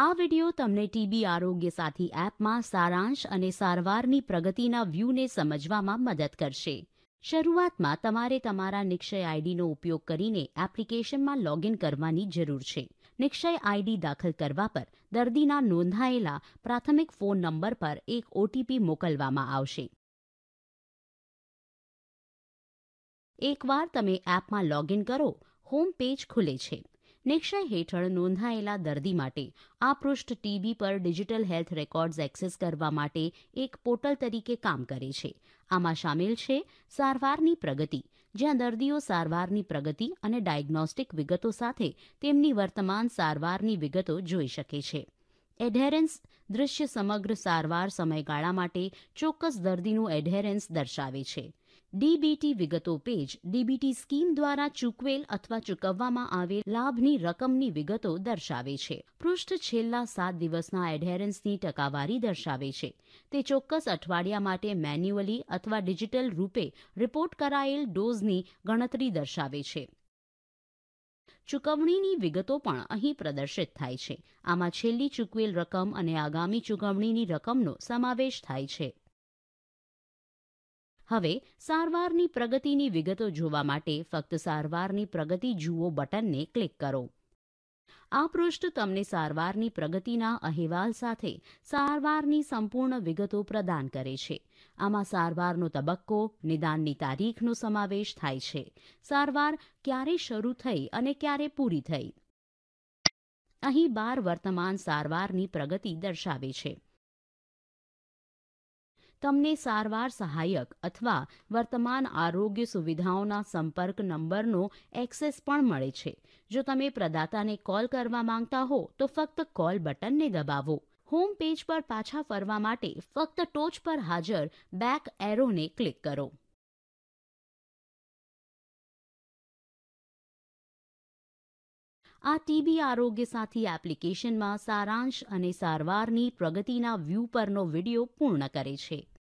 આ વિડિયો તમને ટીબી આરોગ્ય સાથી એપમાં સારાંશ અને સારવારની પ્રગતિના વ્યૂને સમજવામાં મદદ કરશે શરૂઆતમાં તમારે તમારા નિક્ષય આઈડીનો ઉપયોગ કરીને એપ્લિકેશનમાં લોગિન કરવાની જરૂર છે નિક્ષય આઈડી દાખલ કરવા પર દર્દીના નોંધાયેલા પ્રાથમિક ફોન નંબર પર એક ઓટીપી મોકલવામાં આવશે એકવાર તમે એપમાં લોગિન કરો હોમ પેજ ખુલે છે નિક્ષય હેઠળ નોંધાયેલા દર્દી માટે આ પૃષ્ઠ ટીબી પર ડિજિટલ હેલ્થ રેકોર્ડ્સ એક્સેસ કરવા માટે એક પોર્ટલ તરીકે કામ કરે છે આમાં સામેલ છે સારવારની પ્રગતિ જ્યાં દર્દીઓ સારવારની પ્રગતિ અને ડાયગ્નોસ્ટિક વિગતો સાથે તેમની વર્તમાન સારવારની વિગતો જોઈ શકે છે એડહેરન્સ દૃશ્ય સમગ્ર સારવાર સમયગાળા માટે ચોક્કસ દર્દીનું એડહેરન્સ દર્શાવે છે ડીબીટી વિગતો પેજ ડીબીટી સ્કીમ દ્વારા ચૂકવેલ અથવા ચૂકવવામાં આવેલ લાભની રકમની વિગતો દર્શાવે છે પૃષ્ઠ છેલ્લા સાત દિવસના એડહેરન્સની ટકાવારી દર્શાવે છે તે ચોક્કસ અઠવાડિયા માટે મેન્યુઅલી અથવા ડિજિટલ રૂપે રિપોર્ટ કરાયેલ ડોઝની ગણતરી દર્શાવે છે ચૂકવણીની વિગતો પણ અહીં પ્રદર્શિત થાય છે આમાં છેલ્લી ચૂકવેલ રકમ અને આગામી ચૂકવણીની રકમનો સમાવેશ થાય છે હવે સારવારની પ્રગતિની વિગતો જોવા માટે ફક્ત સારવારની પ્રગતિ જુઓ બટનને ક્લિક કરો આ પૃષ્ઠ તમને સારવારની પ્રગતિના અહેવાલ સાથે સારવારની સંપૂર્ણ વિગતો પ્રદાન કરે છે આમાં સારવારનો તબક્કો નિદાનની તારીખનો સમાવેશ થાય છે સારવાર ક્યારે શરૂ થઈ અને ક્યારે પૂરી થઈ અહીં બાર વર્તમાન સારવારની પ્રગતિ દર્શાવે છે તમને સારવાર સહાયક અથવા વર્તમાન આરોગ્ય સુવિધાઓના સંપર્ક નંબરનો એક્સેસ પણ મળે છે જો તમે પ્રદાતાને કોલ કરવા માંગતા હો તો ફક્ત કોલ બટનને દબાવો હોમ પેજ પર પાછા ફરવા માટે ફક્ત ટોચ પર હાજર બેક એરોને ક્લિક કરો આ ટીબી આરોગ્ય સાથી એપ્લિકેશનમાં સારાંશ અને સારવારની પ્રગતિના વ્યૂ પરનો વિડિયો પૂર્ણ કરે છે